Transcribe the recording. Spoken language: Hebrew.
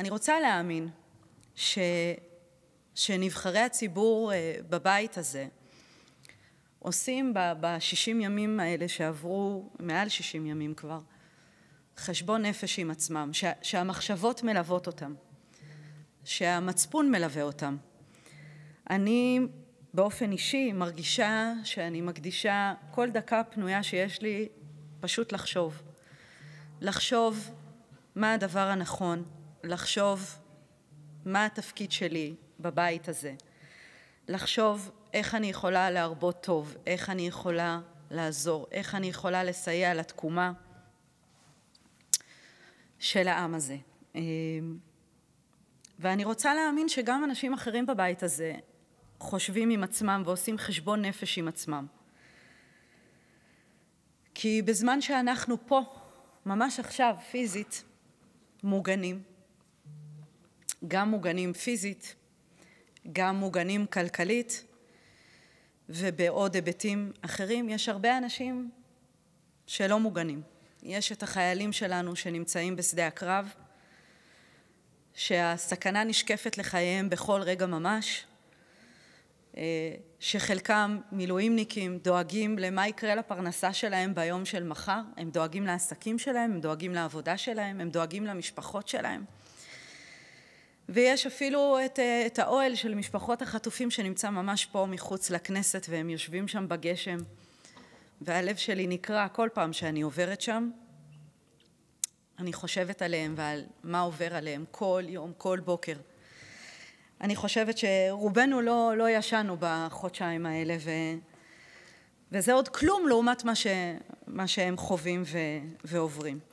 אני רוצה להאמין ש... שנבחרי הציבור אה, בבית הזה עושים ב-60 ב- ימים האלה שעברו, מעל 60 ימים כבר, חשבון נפש עם עצמם, ש- שהמחשבות מלוות אותם, שהמצפון מלווה אותם. אני באופן אישי מרגישה שאני מקדישה כל דקה פנויה שיש לי פשוט לחשוב. לחשוב מה הדבר הנכון, לחשוב מה התפקיד שלי בבית הזה, לחשוב איך אני יכולה להרבות טוב, איך אני יכולה לעזור, איך אני יכולה לסייע לתקומה של העם הזה. אה, ואני רוצה להאמין שגם אנשים אחרים בבית הזה חושבים עם עצמם ועושים חשבון נפש עם עצמם. כי בזמן שאנחנו פה, ממש עכשיו, פיזית, מוגנים, גם מוגנים פיזית, גם מוגנים כלכלית ובעוד היבטים אחרים. יש הרבה אנשים שלא מוגנים. יש את החיילים שלנו שנמצאים בשדה הקרב, שהסכנה נשקפת לחייהם בכל רגע ממש, אה, שחלקם מילואימניקים דואגים למה יקרה לפרנסה שלהם ביום של מחר, הם דואגים לעסקים שלהם, הם דואגים לעבודה שלהם, הם דואגים למשפחות שלהם. ויש אפילו את, אה, את האוהל של משפחות החטופים שנמצא ממש פה מחוץ לכנסת והם יושבים שם בגשם והלב שלי נקרע כל פעם שאני עוברת שם. אני חושבת עליהם ועל מה עובר עליהם כל יום, כל בוקר. אני חושבת שרובנו לא, לא ישנו בחודשיים האלה ו, וזה עוד כלום לעומת מה, ש, מה שהם חווים ו, ועוברים.